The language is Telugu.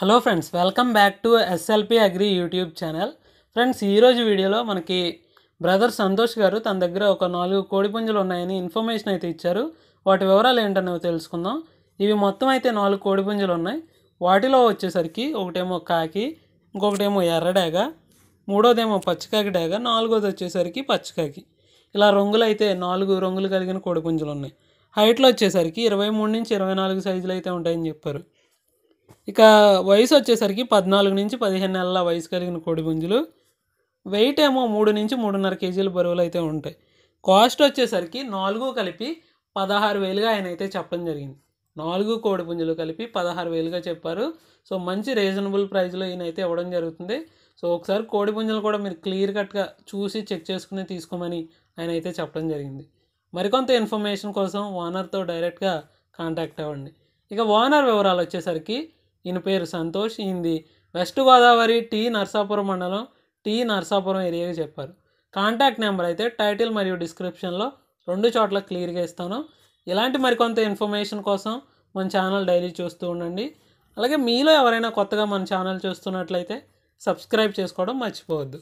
hello friends welcome back to SLP agri YouTube channel friends ఈరోజు వీడియోలో మనకి బ్రదర్ సంతోష్ గారు తన దగ్గర ఒక నాలుగు కోడిపుంజులు ఉన్నాయని ఇన్ఫర్మేషన్ అయితే ఇచ్చారు వాటి వివరాలు ఏంటనేవి తెలుసుకుందాం ఇవి మొత్తం అయితే నాలుగు కోడి పుంజులు ఉన్నాయి వాటిలో వచ్చేసరికి ఒకటేమో కాకి ఇంకొకటేమో ఎర్రడాగ మూడోదేమో పచ్చికాకి డాగ నాలుగోది వచ్చేసరికి పచ్చికాకి ఇలా రంగులు అయితే నాలుగు రంగులు కలిగిన కోడిపుంజులు ఉన్నాయి హైట్లో వచ్చేసరికి ఇరవై మూడు నుంచి ఇరవై నాలుగు సైజులు అయితే ఉంటాయని చెప్పారు ఇక వయసు వచ్చేసరికి పద్నాలుగు నుంచి పదిహేను నెలల వయసు కలిగిన కోడిపుంజులు వెయిట్ ఏమో మూడు నుంచి మూడున్నర కేజీల బరువులు అయితే ఉంటాయి కాస్ట్ వచ్చేసరికి నాలుగు కలిపి పదహారు వేలుగా ఆయన అయితే చెప్పడం జరిగింది నాలుగు కోడి పుంజులు కలిపి పదహారు వేలుగా చెప్పారు సో మంచి రీజనబుల్ ప్రైస్లో ఈయన అయితే ఇవ్వడం జరుగుతుంది సో ఒకసారి కోడి పుంజులు కూడా మీరు క్లియర్ కట్గా చూసి చెక్ చేసుకుని తీసుకోమని ఆయన అయితే చెప్పడం జరిగింది మరికొంత ఇన్ఫర్మేషన్ కోసం ఓనర్తో డైరెక్ట్గా కాంటాక్ట్ అవ్వండి ఇక ఓనర్ వివరాలు వచ్చేసరికి ఈయన పేరు సంతోష్ ఈయనది వెస్ట్ గోదావరి టీ నర్సాపురం మండలం టీ నర్సాపురం ఏరియాకి చెప్పారు కాంటాక్ట్ నెంబర్ అయితే టైటిల్ మరియు డిస్క్రిప్షన్లో రెండు చోట్ల క్లియర్గా ఇస్తాను ఇలాంటి మరికొంత ఇన్ఫర్మేషన్ కోసం మన ఛానల్ డైలీ చూస్తూ ఉండండి అలాగే మీలో ఎవరైనా కొత్తగా మన ఛానల్ చూస్తున్నట్లయితే సబ్స్క్రైబ్ చేసుకోవడం మర్చిపోవద్దు